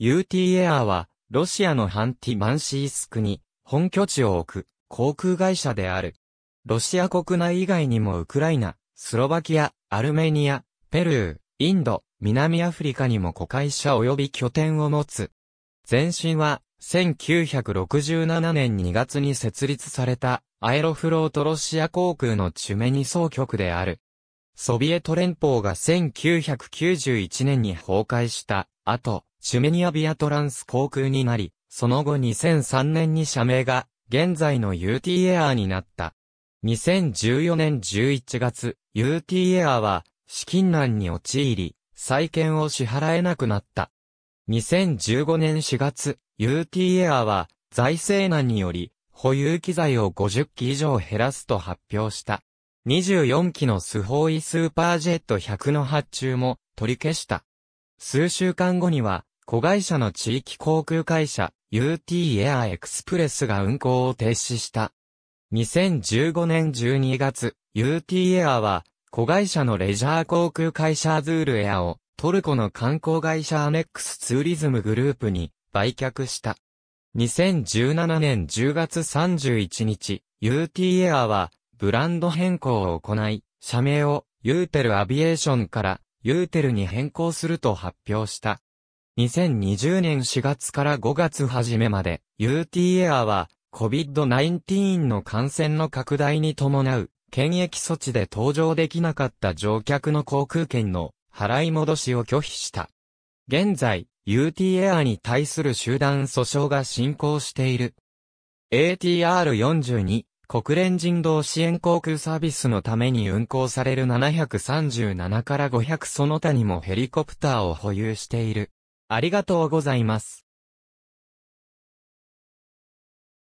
UT エアは、ロシアのハンティマンシースクに本拠地を置く航空会社である。ロシア国内以外にもウクライナ、スロバキア、アルメニア、ペルー、インド、南アフリカにも子会社及び拠点を持つ。前身は、1967年2月に設立されたアエロフロートロシア航空のチュメニ総局である。ソビエト連邦が1991年に崩壊した後、シュメニアビアトランス航空になり、その後2003年に社名が、現在の UT エアーになった。2014年11月、UT エアーは、資金難に陥り、債建を支払えなくなった。2015年4月、UT エアーは、財政難により、保有機材を50機以上減らすと発表した。24機のスホーイスーパージェット100の発注も取り消した。数週間後には、子会社の地域航空会社 UT エアエクスプレスが運航を停止した。2015年12月、UT エアは子会社のレジャー航空会社アズールエアをトルコの観光会社アネックスツーリズムグループに売却した。2017年10月31日、UT エアはブランド変更を行い、社名をユーテルアビエーションからユーテルに変更すると発表した。2020年4月から5月初めまで、UT エアは、COVID-19 の感染の拡大に伴う、検疫措置で搭乗できなかった乗客の航空券の払い戻しを拒否した。現在、UT エアに対する集団訴訟が進行している。ATR42、国連人道支援航空サービスのために運航される737から500その他にもヘリコプターを保有している。ありがとうございます。